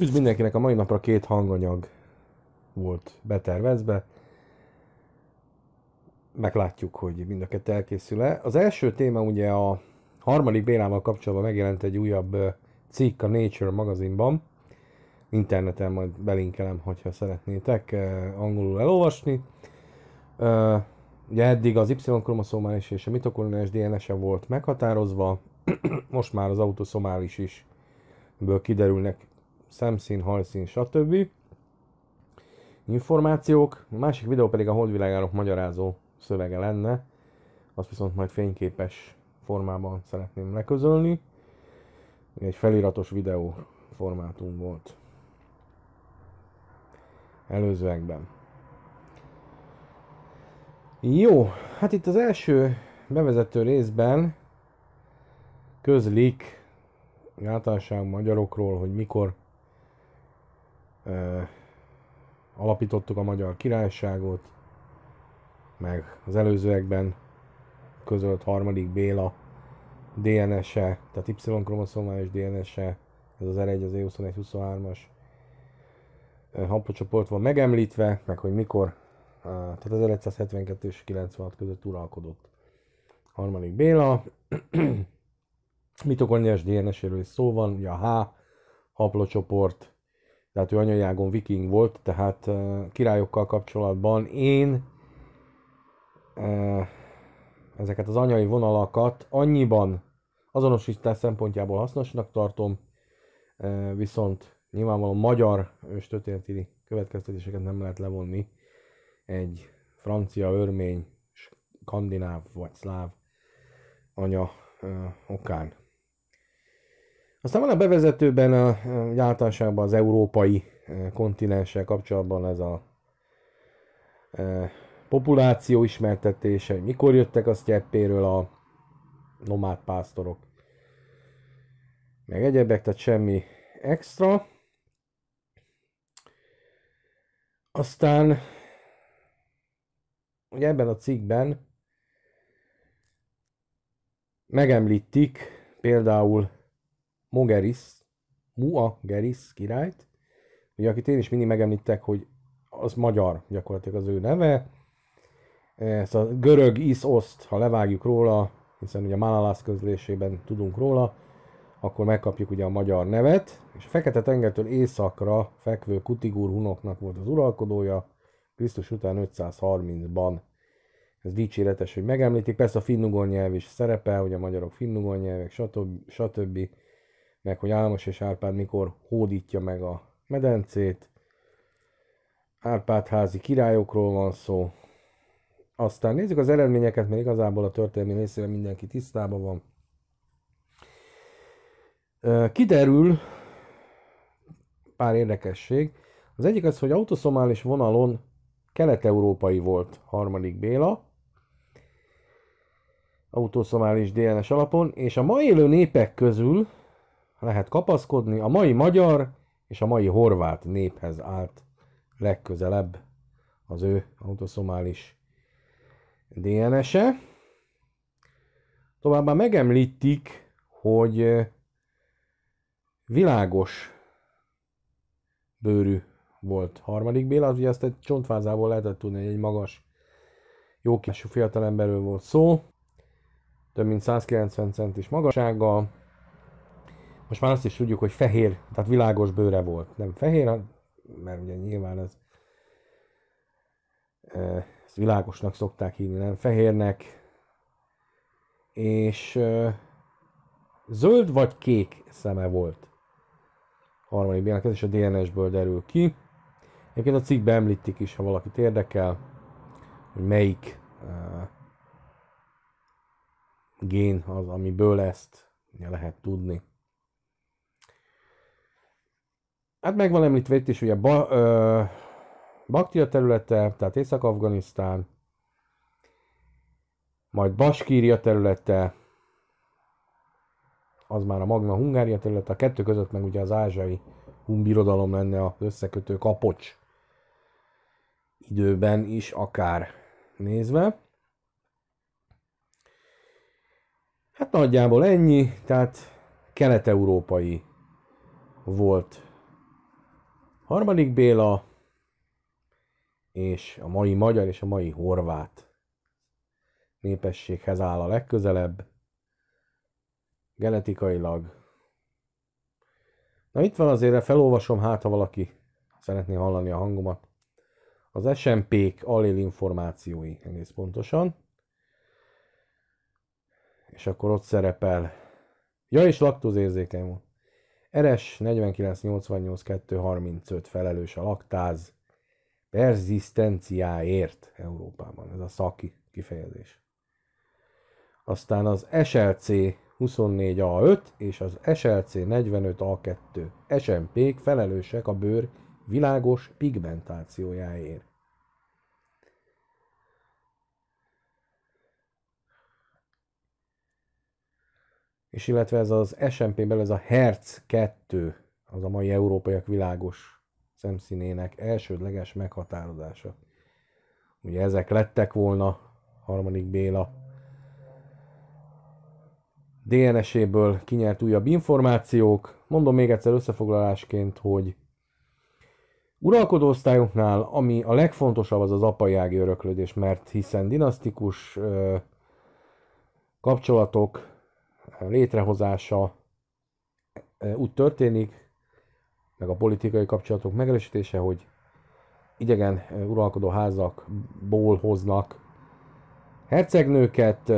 Üdv mindenkinek, a mai napra két hanganyag volt betervezve. Meglátjuk, hogy mind a kettő elkészül-e. Az első téma ugye a harmadik Bélával kapcsolatban megjelent egy újabb cikk a Nature magazinban. Interneten majd belinkelem, hogyha szeretnétek angolul elolvasni. Ugye eddig az Y-kromoszomális és a mitokondriás DNS-e volt meghatározva, most már az autoszomális is ből kiderülnek szemszín, hajszín, stb. információk. A másik videó pedig a holdvilágárok magyarázó szövege lenne, azt viszont majd fényképes formában szeretném leközölni. Egy feliratos videó formátum volt előzőekben. Jó, hát itt az első bevezető részben közlik általánosan magyarokról, hogy mikor alapítottuk a Magyar Királyságot, meg az előzőekben közölt harmadik Béla DNS-e, tehát Y-kromoszomális DNS-e, ez az R1, az E21-23-as haplocsoport van megemlítve, meg hogy mikor, tehát 1172 és 96 között uralkodott harmadik Béla. Mitokonyás DNS-éről is szó van, ugye a H haplocsoport, tehát ő anyajágon viking volt, tehát királyokkal kapcsolatban én ezeket az anyai vonalakat annyiban azonosítás szempontjából hasznosnak tartom, viszont nyilvánvalóan magyar őstörténeti következtetéseket nem lehet levonni egy francia, örmény, skandináv vagy szláv anya okán. Aztán van a bevezetőben a, általában az európai e, kontinenssel kapcsolatban ez a e, populáció ismertetése, hogy mikor jöttek a sztyeppéről a nomád pásztorok, meg egyebek, tehát semmi extra. Aztán ugye ebben a cikkben megemlítik például Mogeris, Mua Geris királyt, ugye akit én is mindig megemlítek, hogy az magyar gyakorlatilag az ő neve. Ezt a görög iszoszt, ha levágjuk róla, hiszen ugye a Malalász közlésében tudunk róla, akkor megkapjuk ugye a magyar nevet, és a Fekete-tengertől északra fekvő Kutigur hunoknak volt az uralkodója, Krisztus után 530-ban. Ez dicséretes, hogy megemlítik, persze a finnugor nyelv is szerepel, hogy a magyarok finnugor nyelvek, stb. stb meg hogy Álmos és Árpád mikor hódítja meg a medencét. házi királyokról van szó. Aztán nézzük az eredményeket, mert igazából a történelmi részére mindenki tisztában van. Kiderül pár érdekesség. Az egyik az, hogy autoszomális vonalon kelet-európai volt harmadik Béla, autoszomális DNS alapon, és a ma élő népek közül lehet kapaszkodni, a mai magyar és a mai horvát néphez állt legközelebb az ő autoszomális DNS-e. Továbbá megemlítik, hogy világos bőrű volt harmadik Béla, az ugye ezt egy csontfázából lehetett tudni, hogy egy magas, jóképesű fiatalemberről volt szó, több mint 190 centis magassággal, most már azt is tudjuk, hogy fehér, tehát világos bőre volt. Nem fehér, mert ugye nyilván ez, ezt világosnak szokták hívni, nem fehérnek. És zöld vagy kék szeme volt. Harmadik bélnek, ez is a DNS-ből derül ki. Egyébként a cikkben említik is, ha valakit érdekel, hogy melyik gén az, amiből ezt lehet tudni. Hát meg van említve itt is, ugye ba, ö, Baktia területe, tehát Észak-Afganisztán, majd Baskíria területe, az már a Magna Hungária területe, a kettő között meg ugye az ázsiai humbirodalom lenne az összekötő kapocs időben is akár nézve. Hát nagyjából ennyi, tehát kelet-európai volt Harmadik Béla, és a mai magyar és a mai horvát népességhez áll a legközelebb, genetikailag. Na itt van azért, felolvasom, hát ha valaki szeretné hallani a hangomat. Az SMP-k alél információi egész pontosan. És akkor ott szerepel. Ja, és laktózérzékeny volt. RS 4988235 felelős a laktáz perzisztenciáért Európában. Ez a szaki kifejezés. Aztán az SLC 24A5 és az SLC 45A2 SMP-k felelősek a bőr világos pigmentációjáért. és illetve ez az smp belül ez a Hertz 2, az a mai európaiak világos szemszínének elsődleges meghatározása. Ugye ezek lettek volna harmadik Béla DNS-éből kinyert újabb információk. Mondom még egyszer összefoglalásként, hogy uralkodó osztályoknál, ami a legfontosabb, az az apai ági öröklődés, mert hiszen dinasztikus ö, kapcsolatok létrehozása úgy történik, meg a politikai kapcsolatok megerősítése, hogy idegen uralkodó házakból hoznak hercegnőket,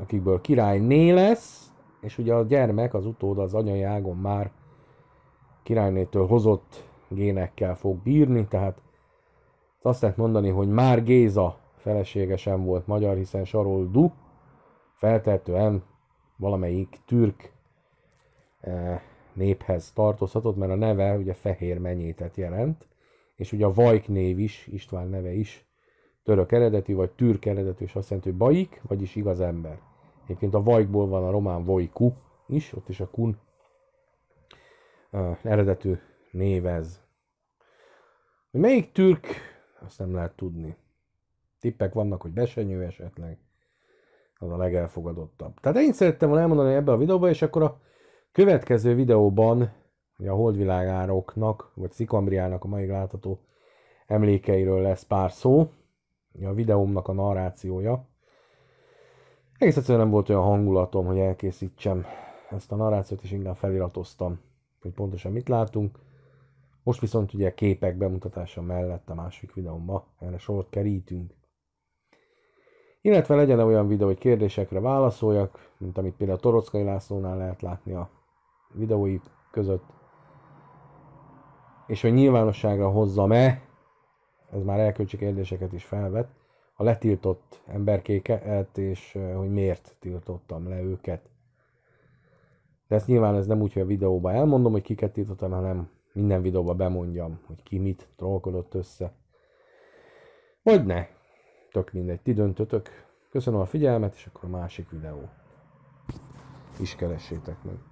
akikből királyné lesz, és ugye a gyermek, az utód az anyai ágon már királynétől hozott génekkel fog bírni, tehát azt lehet mondani, hogy már Géza felesége sem volt magyar, hiszen Saroldu feltehetően valamelyik türk eh, néphez tartozhatott, mert a neve ugye fehér menyétet jelent, és ugye a Vajk név is, István neve is török eredetű, vagy türk eredetű, és azt jelenti, hogy Bajik, vagyis igaz ember. Egyébként a Vajkból van a román Vojku is, ott is a kun eh, eredetű névez. Hogy melyik türk, azt nem lehet tudni. Tippek vannak, hogy besenyő esetleg, az a legelfogadottabb. Tehát én szerettem volna elmondani ebbe a videóba, és akkor a következő videóban a holdvilágároknak, vagy Szikambriának a mai látható emlékeiről lesz pár szó. A videómnak a narrációja. Egész egyszerűen nem volt olyan hangulatom, hogy elkészítsem ezt a narrációt, és inkább feliratoztam, hogy pontosan mit látunk. Most viszont ugye képek bemutatása mellett a másik videómba erre sort kerítünk illetve legyen -e olyan videó, hogy kérdésekre válaszoljak, mint amit például Torockai Lászlónál lehet látni a videói között, és hogy nyilvánosságra hozzam-e, ez már elköltsi kérdéseket is felvet, a letiltott emberkéket, és eh, hogy miért tiltottam le őket. De ezt nyilván ez nem úgy, hogy a videóban elmondom, hogy kiket tiltottam, hanem minden videóban bemondjam, hogy ki mit trollkodott össze. Vagy ne, tök mindegy, ti döntötök. Köszönöm a figyelmet, és akkor a másik videó is keressétek meg.